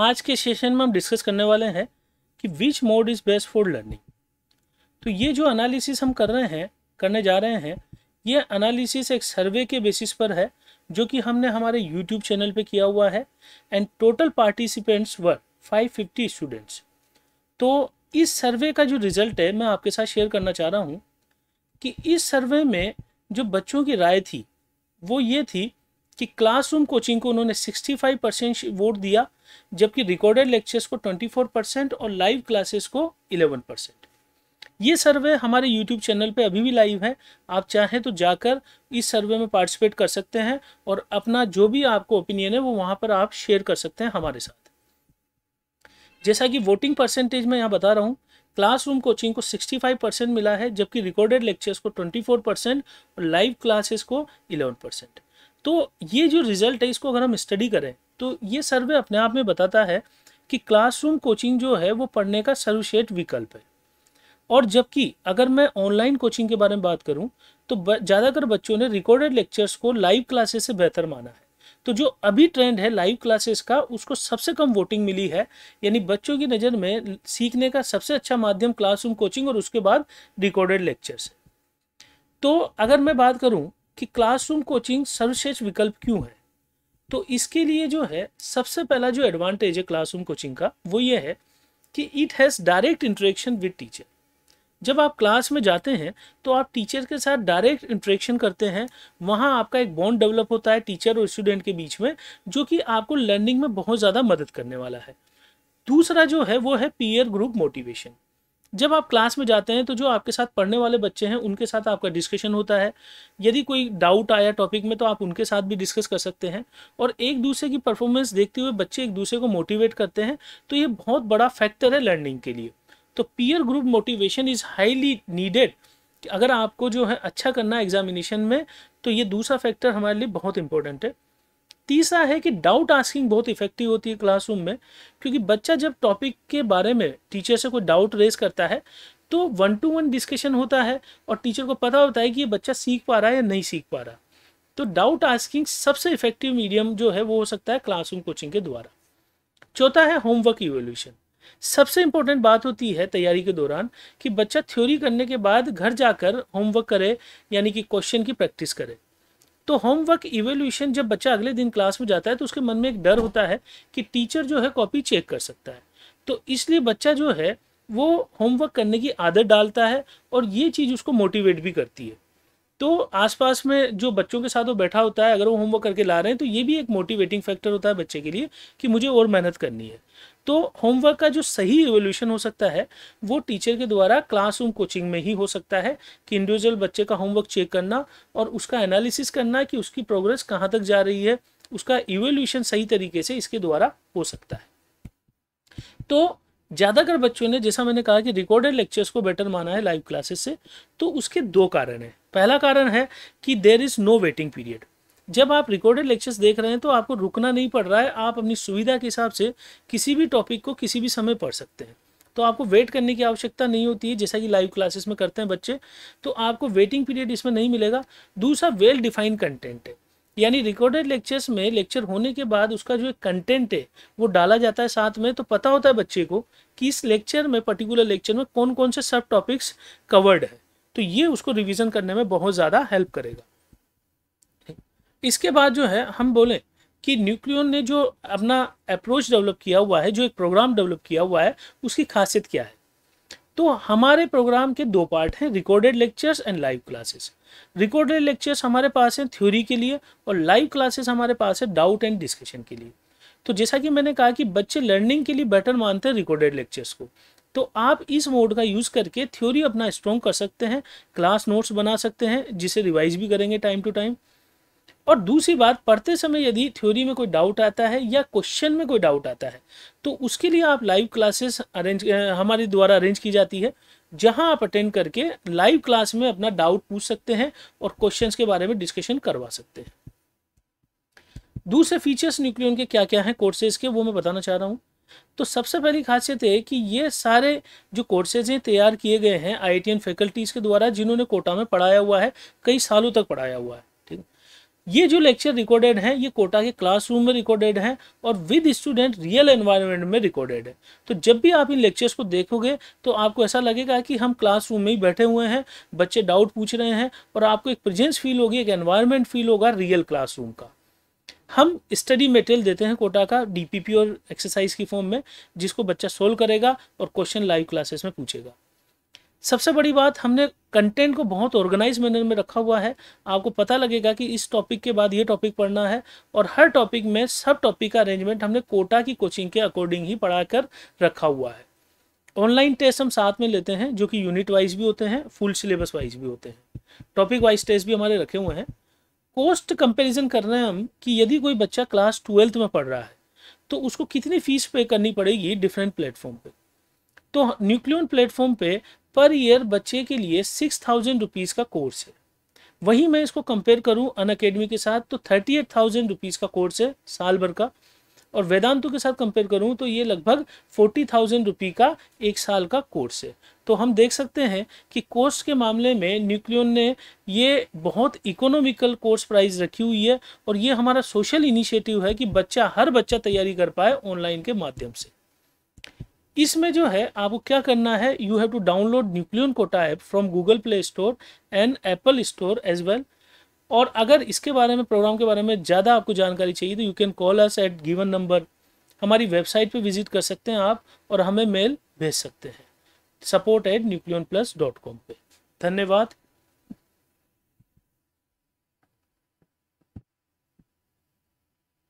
आज के सेशन में हम डिस्कस करने वाले हैं कि which mode is best for learning तो ये जो एनालिसिस हम कर रहे हैं करने जा रहे हैं ये एनालिसिस एक सर्वे के बेसिस पर है जो कि हमने हमारे यूट्यूब चैनल पे किया हुआ है and total participants were 550 students तो इस सर्वे का जो रिज़ल्ट है मैं आपके साथ शेयर करना चाह रहा हूँ कि इस सर्वे में जो बच्चों की राय थी वो ये थी कि क्लासरूम कोचिंग को उन्होंने 65 परसेंट वोट दिया जबकि रिकॉर्डेड लेक्चर्स को 24 परसेंट और लाइव क्लासेस को 11 परसेंट ये सर्वे हमारे यूट्यूब चैनल पे अभी भी लाइव है आप चाहें तो जाकर इस सर्वे में पार्टिसिपेट कर सकते हैं और अपना जो भी आपको ओपिनियन है वो वहाँ पर आप शेयर कर सकते हैं हमारे साथ जैसा कि वोटिंग परसेंटेज में यहाँ बता रहा हूँ क्लासरूम कोचिंग को 65 परसेंट मिला है जबकि रिकॉर्डेड लेक्चर्स को 24 परसेंट और लाइव क्लासेस को 11 परसेंट तो ये जो रिज़ल्ट है इसको अगर हम स्टडी करें तो ये सर्वे अपने आप में बताता है कि क्लासरूम कोचिंग जो है वो पढ़ने का सर्वश्रेष्ठ विकल्प है और जबकि अगर मैं ऑनलाइन कोचिंग के बारे में बात करूं तो ज़्यादातर बच्चों ने रिकॉर्डेड लेक्चर्स को लाइव क्लासेस से बेहतर माना है तो जो अभी ट्रेंड है लाइव क्लासेस का उसको सबसे कम वोटिंग मिली है यानी बच्चों की नज़र में सीखने का सबसे अच्छा माध्यम क्लासरूम कोचिंग और उसके बाद रिकॉर्डेड लेक्चर्स तो अगर मैं बात करूँ कि क्लासरूम कोचिंग सर्वश्रेष्ठ विकल्प क्यों है तो इसके लिए जो है सबसे पहला जो एडवांटेज है क्लासरूम कोचिंग का वो ये है कि it has direct interaction with teacher जब आप क्लास में जाते हैं तो आप टीचर के साथ डायरेक्ट इंट्रेक्शन करते हैं वहाँ आपका एक बॉन्ड डेवलप होता है टीचर और स्टूडेंट के बीच में जो कि आपको लर्निंग में बहुत ज़्यादा मदद करने वाला है दूसरा जो है वो है पीयर ग्रुप मोटिवेशन जब आप क्लास में जाते हैं तो जो आपके साथ पढ़ने वाले बच्चे हैं उनके साथ आपका डिस्कशन होता है यदि कोई डाउट आया टॉपिक में तो आप उनके साथ भी डिस्कस कर सकते हैं और एक दूसरे की परफॉर्मेंस देखते हुए बच्चे एक दूसरे को मोटिवेट करते हैं तो ये बहुत बड़ा फैक्टर है लर्निंग के लिए तो peer group motivation is highly needed अगर आपको जो है अच्छा करना है एग्जामिनेशन में तो ये दूसरा फैक्टर हमारे लिए बहुत इंपॉर्टेंट है तीसरा है कि डाउट आस्किंग बहुत इफेक्टिव होती है क्लासरूम में क्योंकि बच्चा जब टॉपिक के बारे में टीचर से कोई डाउट रेज करता है तो वन टू वन डिस्कशन होता है और टीचर को पता होता है कि ये बच्चा सीख पा रहा है या नहीं सीख पा रहा तो डाउट आस्किंग सबसे इफेक्टिव मीडियम जो है वो हो सकता है क्लासरूम कोचिंग के द्वारा चौथा है होमवर्क इवोल्यूशन सबसे इम्पोर्टेंट बात होती है तैयारी के दौरान कि बच्चा थ्योरी करने के बाद घर जाकर होमवर्क करे यानी कि क्वेश्चन की प्रैक्टिस करे तो होमवर्क इवेल्यूशन जब बच्चा अगले दिन क्लास में जाता है तो उसके मन में एक डर होता है कि टीचर जो है कॉपी चेक कर सकता है तो इसलिए बच्चा जो है वो होमवर्क करने की आदत डालता है और ये चीज़ उसको मोटिवेट भी करती है तो आसपास में जो बच्चों के साथ वो बैठा होता है अगर वो होमवर्क करके ला रहे हैं तो ये भी एक मोटिवेटिंग फैक्टर होता है बच्चे के लिए कि मुझे और मेहनत करनी है तो होमवर्क का जो सही इवोल्यूशन हो सकता है वो टीचर के द्वारा क्लासरूम कोचिंग में ही हो सकता है कि इंडिविजुअल बच्चे का होमवर्क चेक करना और उसका एनालिसिस करना कि उसकी प्रोग्रेस कहाँ तक जा रही है उसका इवोल्यूशन सही तरीके से इसके द्वारा हो सकता है तो ज़्यादातर बच्चों ने जैसा मैंने कहा कि रिकॉर्डेड लेक्चर्स को बेटर माना है लाइव क्लासेस से तो उसके दो कारण हैं पहला कारण है कि there is no waiting period जब आप रिकॉर्डेड लेक्चर्स देख रहे हैं तो आपको रुकना नहीं पड़ रहा है आप अपनी सुविधा के हिसाब से किसी भी टॉपिक को किसी भी समय पढ़ सकते हैं तो आपको वेट करने की आवश्यकता नहीं होती है जैसा कि लाइव क्लासेस में करते हैं बच्चे तो आपको वेटिंग पीरियड इसमें नहीं मिलेगा दूसरा वेल डिफाइंड कंटेंट है यानी रिकॉर्डेड लेक्चर्स में लेक्चर होने के बाद उसका जो एक कंटेंट है वो डाला जाता है साथ में तो पता होता है बच्चे को कि इस लेक्चर में पर्टिकुलर लेक्चर में कौन कौन से सब टॉपिक्स कवर्ड है तो ये उसको रिविज़न करने में बहुत ज़्यादा हेल्प करेगा इसके बाद जो है हम बोलें कि न्यूक्लियोन ने जो अपना अप्रोच डेवलप किया हुआ है जो एक प्रोग्राम डेवलप किया हुआ है उसकी खासियत क्या है तो हमारे प्रोग्राम के दो पार्ट हैं recorded lectures and live classes recorded lectures हमारे पास हैं थ्योरी के लिए और लाइव क्लासेस हमारे पास है डाउट एंड डिस्कशन के लिए तो जैसा कि मैंने कहा कि बच्चे लर्निंग के लिए बेटर मानते हैं रिकॉर्डेड लेक्चर्स को तो आप इस मोड का यूज़ करके थ्योरी अपना स्ट्रॉन्ग कर सकते हैं क्लास नोट्स बना सकते हैं जिसे रिवाइज भी करेंगे टाइम टू टाइम और दूसरी बात पढ़ते समय यदि थ्योरी में कोई डाउट आता है या क्वेश्चन में कोई डाउट आता है तो उसके लिए आप लाइव क्लासेस अरेंज हमारे द्वारा अरेंज की जाती है जहां आप अटेंड करके लाइव क्लास में अपना डाउट पूछ सकते हैं और क्वेश्चंस के बारे में डिस्कशन करवा सकते हैं दूसरे फीचर्स न्यूक्लियन के क्या क्या हैं कोर्सेज के वो मैं बताना चाह रहा हूँ तो सबसे पहली खासियत है कि ये सारे जो कोर्सेज हैं तैयार किए गए हैं आई टी फैकल्टीज़ के द्वारा जिन्होंने कोटा में पढ़ाया हुआ है कई सालों तक पढ़ाया हुआ है ठीक ये जो लेक्चर रिकॉर्डेड हैं ये कोटा के क्लासरूम में रिकॉर्डेड हैं और विद स्टूडेंट रियल एनवायरनमेंट में रिकॉर्डेड है तो जब भी आप इन लेक्चर्स को देखोगे तो आपको ऐसा लगेगा कि हम क्लासरूम में ही बैठे हुए हैं बच्चे डाउट पूछ रहे हैं और आपको एक प्रेजेंस फील होगी एक एनवायरनमेंट फील होगा रियल क्लासरूम का हम स्टडी मटेरियल देते हैं कोटा का डीपीपी और एक्सरसाइज की फॉर्म में जिसको बच्चा सोल्व करेगा और क्वेश्चन लाइव क्लासेस में पूछेगा सबसे बड़ी बात हमने कंटेंट को बहुत ऑर्गेनाइज मैनर में रखा हुआ है आपको पता लगेगा कि इस टॉपिक के बाद ये टॉपिक पढ़ना है और हर टॉपिक में सब टॉपिक का अरेंजमेंट हमने कोटा की कोचिंग के अकॉर्डिंग ही पढ़ा कर रखा हुआ है ऑनलाइन टेस्ट हम साथ में लेते हैं जो कि यूनिट वाइज भी होते हैं फुल सिलेबस वाइज भी होते हैं टॉपिक वाइज टेस्ट भी हमारे रखे हुए हैं कोस्ट कंपैरिजन कर रहे हैं हम कि यदि कोई बच्चा क्लास ट्वेल्थ में पढ़ रहा है तो उसको कितनी फीस पे करनी पड़ेगी डिफरेंट प्लेटफॉर्म पे तो न्यूक्लियन प्लेटफॉर्म पे पर ईयर बच्चे के लिए सिक्स थाउजेंड रुपीज़ का कोर्स है वहीं मैं इसको कंपेयर करूं अन के साथ तो थर्टी एट थाउजेंड रुपीज़ का कोर्स है साल भर का और वेदांतों के साथ कंपेयर करूं तो ये लगभग फोर्टी थाउजेंड रुपी का एक साल का कोर्स है तो हम देख सकते हैं कि कोर्स के मामले में न्यूक्लियन ने ये बहुत इकोनॉमिकल कोर्स प्राइस रखी हुई है और ये हमारा सोशल इनिशिएटिव है कि बच्चा हर बच्चा तैयारी कर पाए ऑनलाइन के माध्यम से इसमें जो है आपको क्या करना है you have to download Nucleon Kota app from Google Play Store and Apple Store as well और अगर इसके बारे में प्रोग्राम के बारे में ज़्यादा आपको जानकारी चाहिए तो you can call us at given number हमारी वेबसाइट पे विजिट कर सकते हैं आप और हमें मेल भेज सकते हैं support at Nucleon plus dot com पर धन्यवाद